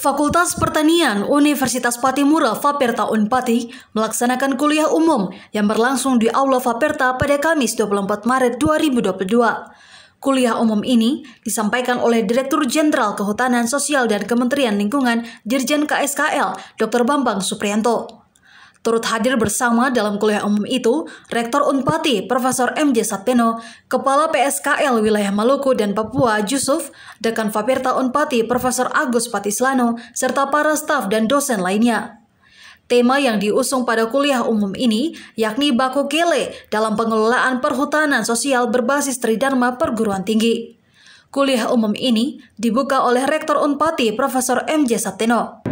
Fakultas Pertanian Universitas Patimura Faperta Unpati melaksanakan kuliah umum yang berlangsung di Aula Faperta pada Kamis 24 Maret 2022. Kuliah umum ini disampaikan oleh Direktur Jenderal Kehutanan Sosial dan Kementerian Lingkungan Dirjen KSKL Dr. Bambang Suprianto. Turut hadir bersama dalam kuliah umum itu, Rektor Unpati Profesor MJ Sateno, Kepala PSKL Wilayah Maluku dan Papua Yusuf, Dekan Faperta Unpati Profesor Agus Patislano, serta para staf dan dosen lainnya. Tema yang diusung pada kuliah umum ini yakni baku kele dalam pengelolaan perhutanan sosial berbasis tridharma perguruan tinggi. Kuliah umum ini dibuka oleh Rektor Unpati Profesor MJ Sateno.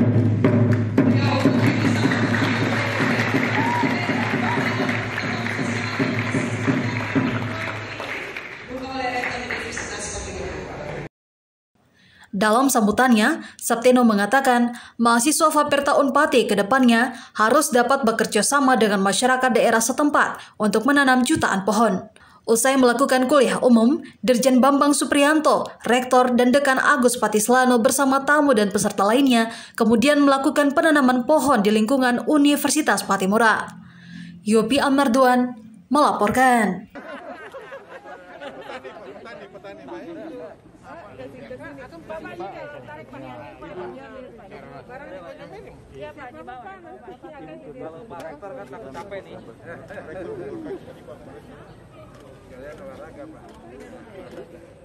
Dalam sambutannya, Septino mengatakan mahasiswa Faperta Unpati ke depannya harus dapat bekerja sama dengan masyarakat daerah setempat untuk menanam jutaan pohon. Usai melakukan kuliah umum, Dirjen Bambang Suprianto, Rektor dan Dekan Agus Patislano bersama tamu dan peserta lainnya kemudian melakukan penanaman pohon di lingkungan Universitas Patimura. Yopi Amarduan melaporkan kegiatan yang Bapak tarik Pak Barang di ini. Iya Kalau kan takut capek nih. olahraga Pak.